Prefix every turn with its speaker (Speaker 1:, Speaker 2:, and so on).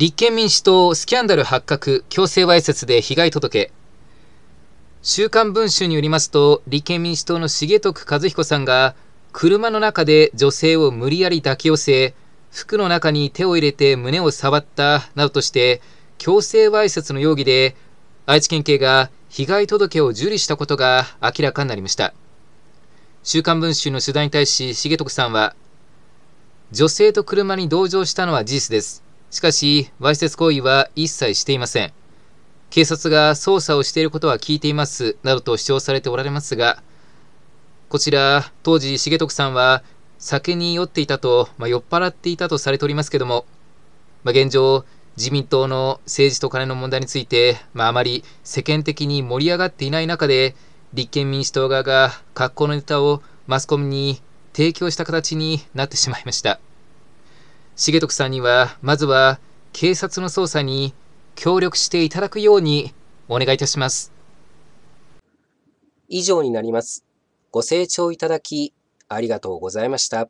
Speaker 1: 立憲民主党スキャンダル発覚、強制わいせつで被害届。週刊文春によりますと、立憲民主党の重徳和彦さんが、車の中で女性を無理やり抱き寄せ、服の中に手を入れて胸を触ったなどとして、強制わいせつの容疑で、愛知県警が被害届を受理したことが明らかになりました。週刊文春の取材に対し、重徳さんは、女性と車に同乗したのは事実です。しかし、わいせつ行為は一切していません。警察が捜査をしていることは聞いています、などと主張されておられますが、こちら、当時、重徳さんは、酒に酔っていたと、まあ、酔っ払っていたとされておりますけども、まあ、現状、自民党の政治と金の問題について、まあ、あまり世間的に盛り上がっていない中で、立憲民主党側が格好のネタをマスコミに提供した形になってしまいました。重徳さんには、まずは警察の捜査に協力していただくようにお願いいたします。
Speaker 2: 以上になります。ご清聴いただき、ありがとうございました。